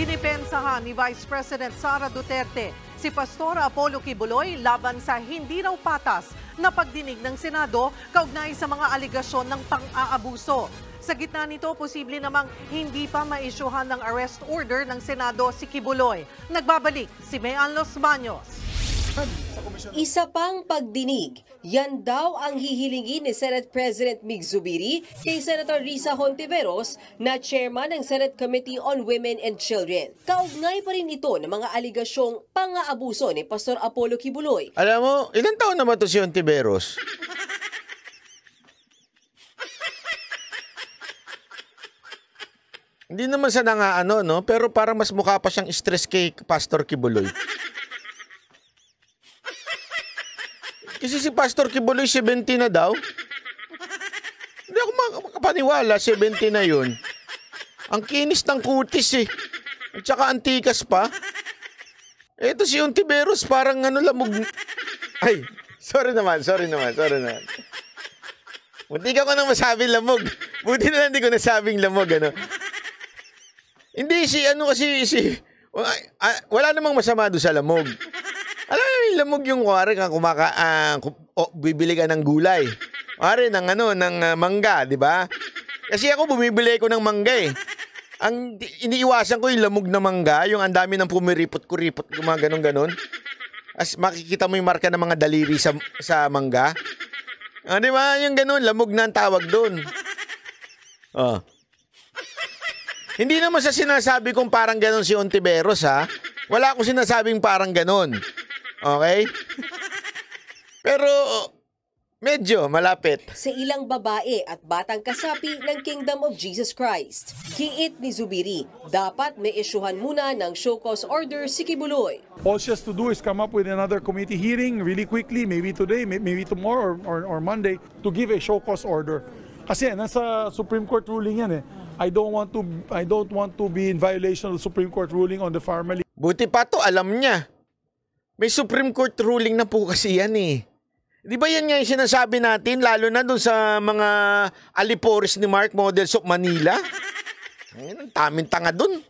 Dinipensahan ni Vice President Sara Duterte si Pastor Apollo Kibuloy laban sa hindi raw patas na pagdinig ng Senado kaugnay sa mga aligasyon ng pang-aabuso. Sa gitna nito, posible namang hindi pa maisyuhan ng arrest order ng Senado si Kibuloy. Nagbabalik si Mayan Los Baños. Isa pang pagdinig, yan daw ang hihilingin ni Senate President Mig Zubiri kay Senator Risa Hontiveros na chairman ng Senate Committee on Women and Children. Kaugnay pa rin ito ng mga aligasyong pang-aabuso ni Pastor Apollo Kibuloy. Alam mo, ilang taon naman to si Hontiveros? Hindi naman sa nga ano, no? Pero parang mas mukha pa siyang stress kay Pastor Kibuloy. Kasi si Pastor Kibuloy 70 na daw. Hindi ako makapaniwala, 70 na yun. Ang kinis ng kutis eh. At saka antikas pa. Ito si Untiveros, parang ano lamog... Ay, sorry naman, sorry naman, sorry naman. Munti ka ko nang masabing lamog. Buti na lang hindi ko nasabing lamog, ano. Hindi, si ano kasi, si... wala namang masama doon sa lamog. Alam mo, lamog yung kuwari ka kumaka, uh, oh, bibili ka ng gulay. Kuwari ng ano, ng uh, mangga, di ba? Kasi ako bumibili ko ng mangga eh. Ang iniiwasan ko yung lamog na mangga, yung ang dami ng pumiripot ko ripot ko mga ganun ganun As makikita mo yung marka ng mga daliri sa sa mangga. Ah, di ba? Yung ganun, lamog na ang tawag doon. Oh. Hindi naman sa sinasabi kong parang ganun si Ontiveros ha. Wala akong sinasabing parang ganun. Okay? Pero medyo malapit. Sa ilang babae at batang kasapi ng Kingdom of Jesus Christ, kiit ni Zubiri, dapat may isyuhan muna ng show cause order si Kibuloy. All she has to do is come up with another committee hearing really quickly, maybe today, maybe tomorrow or, or, or Monday, to give a show cause order. Kasi nasa Supreme Court ruling yan eh. I don't want to I don't want to be in violation of the Supreme Court ruling on the family. Buti pa to alam niya. May Supreme Court ruling na po kasi yan eh. Di ba yan nga yung sinasabi natin, lalo na doon sa mga alipores ni Mark Models of Manila? Ayun, ang daming tanga doon.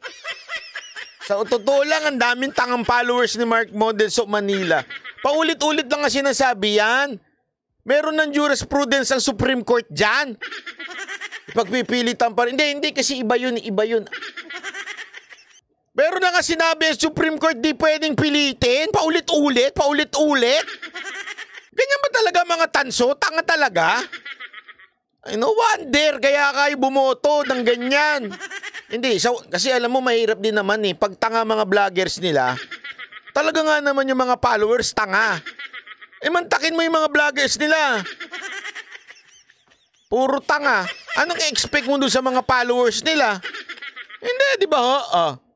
Sa totoo lang, ang daming tangang followers ni Mark Models of Manila. Paulit-ulit lang ang sinasabi yan. Meron ng jurisprudence ang Supreme Court dyan. Pagpipilitan pa rin. Hindi, hindi, kasi iba yun, iba yun. Pero na nga sinabi ang Supreme Court di pwedeng pilitin, paulit-ulit, paulit-ulit. Ganyan ba talaga mga tanso? Tanga talaga? Ay, no wonder kaya kayo bumoto ng ganyan. Hindi, so, kasi alam mo mahirap din naman eh. Pag tanga mga vloggers nila, talaga nga naman yung mga followers tanga. E mantakin mo yung mga vloggers nila. Puro tanga. Anong expect mo doon sa mga followers nila? Hindi, di ba? Oo.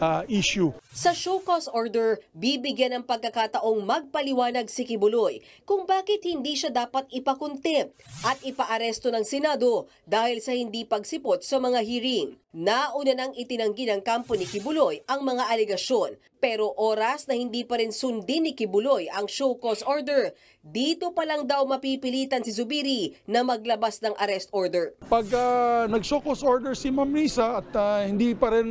uh, issue. Sa show cause order, bibigyan ng pagkakataong magpaliwanag si Kibuloy kung bakit hindi siya dapat ipakontempt at ipaaresto ng Senado dahil sa hindi pagsipot sa mga hearing. Nauna nang itinanggi ng kampo ni Kibuloy ang mga aligasyon pero oras na hindi pa rin sundin ni Kibuloy ang show cause order, dito pa lang daw mapipilitan si Zubiri na maglabas ng arrest order. Pag uh, nag-show cause order si Ma'am Risa at uh, hindi pa rin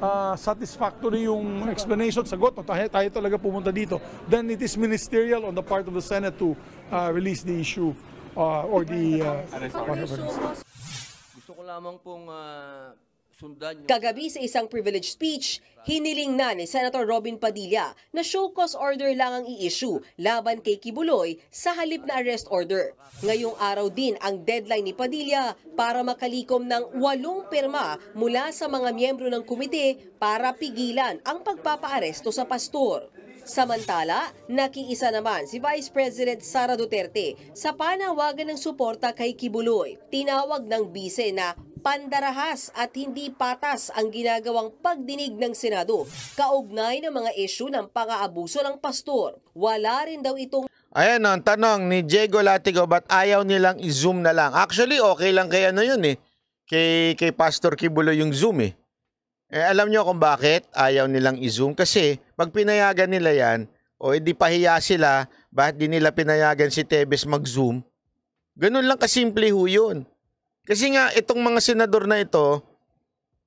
uh, satisfactory yung explanation, sagot, no, tayo, tayo talaga pumunta dito, then it is ministerial on the part of the Senate to uh, release the issue uh, or the uh, Gusto ko lamang pong uh, Kagabi sa isang privilege speech, hiniling na ni Senator Robin Padilla na show cause order lang ang i-issue laban kay Kibuloy sa halip na arrest order. Ngayong araw din ang deadline ni Padilla para makalikom ng walong perma mula sa mga miyembro ng komite para pigilan ang pagpapaaresto sa pastor. Samantala, nakiisa naman si Vice President Sara Duterte sa panawagan ng suporta kay Kibuloy. Tinawag ng bise na Pandarahas at hindi patas ang ginagawang pagdinig ng Senado kaugnay ng mga isyu ng pang-aabuso ng pastor. Wala rin daw itong Ayan ang tanong ni Diego Latigo, ba't ayaw nilang i-zoom na lang? Actually, okay lang kaya ano yun eh. Kay, kay Pastor Kibulo yung zoom eh. Eh, alam nyo kung bakit ayaw nilang i-zoom? Kasi pag pinayagan nila yan, o hindi pahiya sila, bakit di nila pinayagan si Tebes mag-zoom? Ganun lang kasimple ho yun. Kasi nga itong mga senador na ito,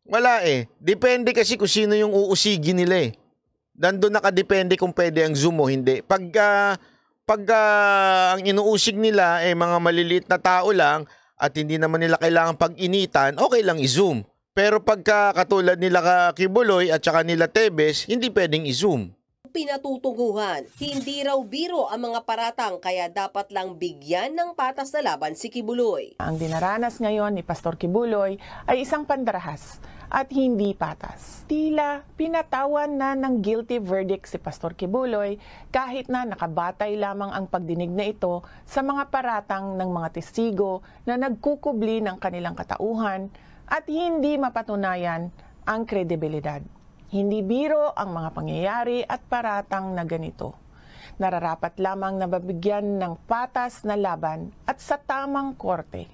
wala eh. Depende kasi kung sino yung uusigin nila eh. Dando nakadepende kung pwede ang Zoom o hindi. Pag, uh, pag uh, ang inuusig nila eh mga maliliit na tao lang at hindi naman nila kailangan pag-initan, okay lang i-Zoom. Pero pagka katulad nila Kibuloy at saka nila Tebes, hindi pwedeng i-Zoom pinatutunguhan. Hindi raw biro ang mga paratang kaya dapat lang bigyan ng patas na laban si Kibuloy. Ang dinaranas ngayon ni Pastor Kibuloy ay isang pandarahas at hindi patas. Tila pinatawan na ng guilty verdict si Pastor Kibuloy kahit na nakabatay lamang ang pagdinig na ito sa mga paratang ng mga testigo na nagkukubli ng kanilang katauhan at hindi mapatunayan ang kredibilidad. Hindi biro ang mga pangyayari at paratang na ganito. Nararapat lamang na mabigyan ng patas na laban at sa tamang korte.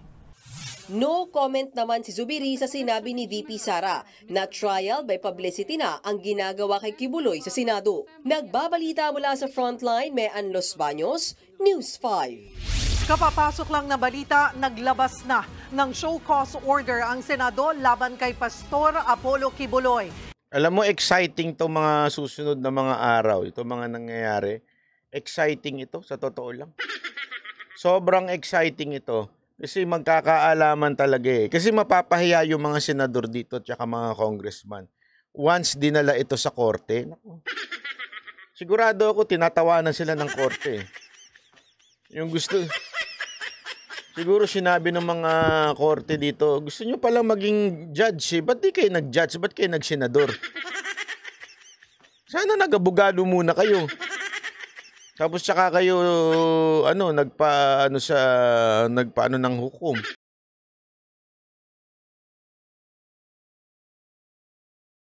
No comment naman si Zubiri sa sinabi ni VP Sara na trial by publicity na ang ginagawa kay Kibuloy sa Senado. Nagbabalita mula sa Frontline, Mean Los Baños, News 5. Kapapasok lang na balita, naglabas na ng show cause order ang Senado laban kay Pastor Apollo Kibuloy. Alam mo, exciting to mga susunod na mga araw. Ito mga nangyayari. Exciting ito, sa totoo lang. Sobrang exciting ito. Kasi magkakaalaman talaga eh. Kasi mapapahiya yung mga senador dito at mga congressman. Once dinala ito sa korte, naku, sigurado ako tinatawanan sila ng korte. Eh. Yung gusto, Siguro sinabi ng mga korte dito, gusto nyo palang maging judge eh. Ba't di kayo nag-judge? Ba't kayo nag-senador? Sana nagabugado muna kayo. Tapos tsaka kayo ano nagpa ano sa nagpaano ng hukom.